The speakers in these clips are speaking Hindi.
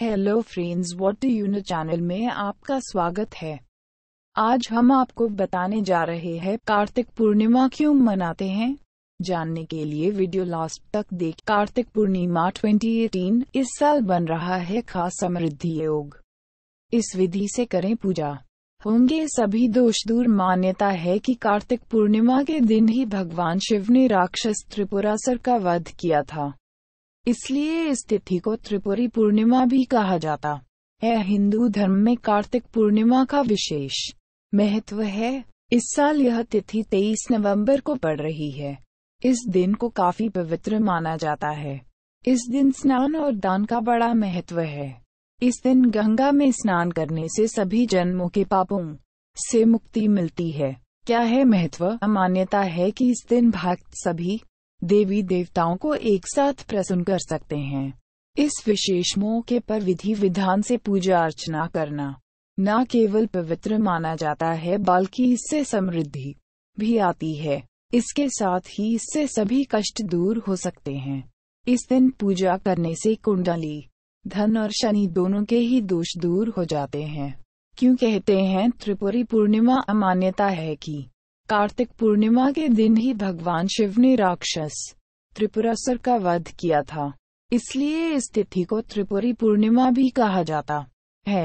hello friends what do you know channel में आपका स्वागत है आज हम आपको बताने जा रहे हैं कार्तिक पूर्णिमा क्यों मनाते हैं जानने के लिए वीडियो लास्ट तक देख कार्तिक पूर्णिमा 2018 इस साल बन रहा है खास समृद्धि योग इस विधि से करें पूजा होंगे सभी दोष दूर मान्यता है कि कार्तिक पूर्णिमा के दिन ही भगवान शिव ने राक्षस त्रिपुरासर का वध किया था इसलिए इस तिथि को त्रिपुरी पूर्णिमा भी कहा जाता है हिंदू धर्म में कार्तिक पूर्णिमा का विशेष महत्व है इस साल यह तिथि 23 नवंबर को पड़ रही है इस दिन को काफी पवित्र माना जाता है इस दिन स्नान और दान का बड़ा महत्व है इस दिन गंगा में स्नान करने से सभी जन्मों के पापों से मुक्ति मिलती है क्या है महत्व मान्यता है कि इस दिन भक्त सभी देवी देवताओं को एक साथ प्रसन्न कर सकते हैं इस विशेष मौके पर विधि विधान से पूजा अर्चना करना न केवल पवित्र माना जाता है बल्कि इससे समृद्धि भी आती है इसके साथ ही इससे सभी कष्ट दूर हो सकते हैं इस दिन पूजा करने से कुंडली धन और शनि दोनों के ही दोष दूर हो जाते हैं क्यों कहते हैं त्रिपुरी पूर्णिमा अमान्यता है कि कार्तिक पूर्णिमा के दिन ही भगवान शिव ने राक्षस त्रिपुरासुर का वध किया था इसलिए इस तिथि को त्रिपुरी पूर्णिमा भी कहा जाता है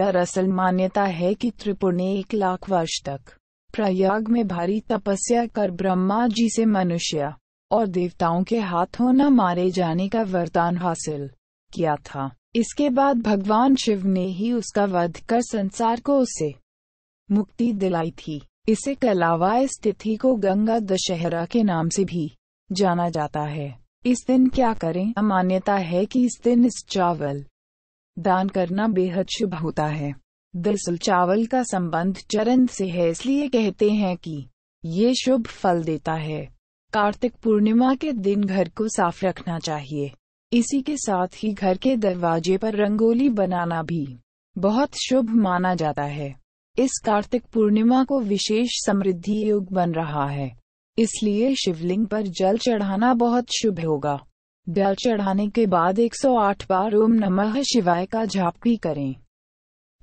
दरअसल मान्यता है कि त्रिपुर ने एक लाख वर्ष तक प्रयाग में भारी तपस्या कर ब्रह्मा जी से मनुष्य और देवताओं के हाथों न मारे जाने का वरदान हासिल किया था इसके बाद भगवान शिव ने ही उसका वध कर संसार को उसे मुक्ति दिलाई थी इसे कलावा इस तिथि को गंगा दशहरा के नाम से भी जाना जाता है इस दिन क्या करें मान्यता है कि इस दिन इस चावल दान करना बेहद शुभ होता है दरअसल चावल का संबंध चरण से है इसलिए कहते हैं कि ये शुभ फल देता है कार्तिक पूर्णिमा के दिन घर को साफ रखना चाहिए इसी के साथ ही घर के दरवाजे पर रंगोली बनाना भी बहुत शुभ माना जाता है इस कार्तिक पूर्णिमा को विशेष समृद्धि युग बन रहा है इसलिए शिवलिंग पर जल चढ़ाना बहुत शुभ होगा जल चढ़ाने के बाद 108 बार ओम नमः शिवाय का जाप भी करें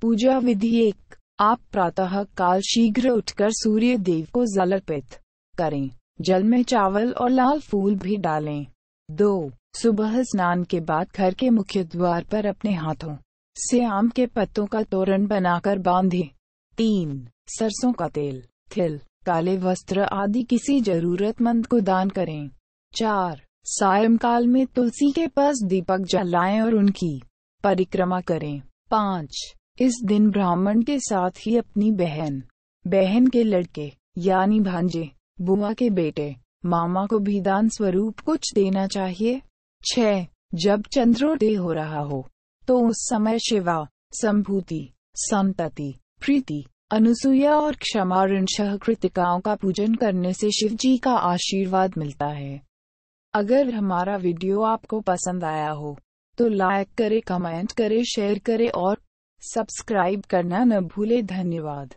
पूजा विधि एक आप प्रातः काल शीघ्र उठकर सूर्य देव को जल अर्पित करें जल में चावल और लाल फूल भी डालें दो सुबह स्नान के बाद घर के मुख्य द्वार पर अपने हाथों से आम के पत्तों का तोरण बनाकर बांधें तीन सरसों का तेल थिल काले वस्त्र आदि किसी जरूरतमंद को दान करें चार सायंकाल में तुलसी के पास दीपक जलाएं और उनकी परिक्रमा करें पाँच इस दिन ब्राह्मण के साथ ही अपनी बहन बहन के लड़के यानी भांजे बुआ के बेटे मामा को भी दान स्वरूप कुछ देना चाहिए छह जब चंद्रोदय हो रहा हो तो उस समय शिवा संभूति संतति प्रीति अनुसुईया और क्षमा ऋण शह कृतिकाओं का पूजन करने से शिव जी का आशीर्वाद मिलता है अगर हमारा वीडियो आपको पसंद आया हो तो लाइक करें कमेंट करें शेयर करें और सब्सक्राइब करना न भूले धन्यवाद